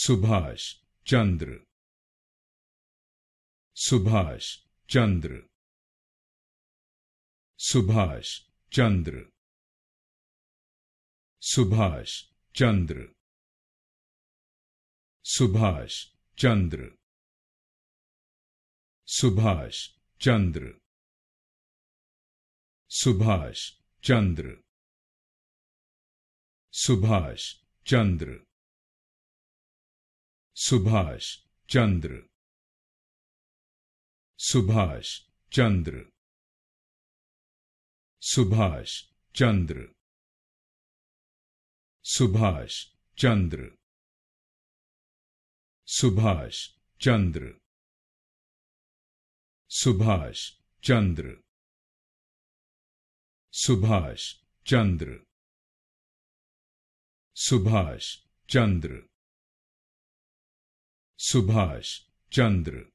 Subhash चंद्र Subhash चंद्र Subhash चंद्र Subhash चंद्र Subhash चंद्र Subhash चंद्र Subhash चंद्र Subhash चंद्र Subhash चंद्र Subhash चंद्र Subhash चंद्र Subhash चंद्र Subhash चंद्र Subhash चंद्र Subhash चंद्र Subhash चंद्र Subhash चंद्र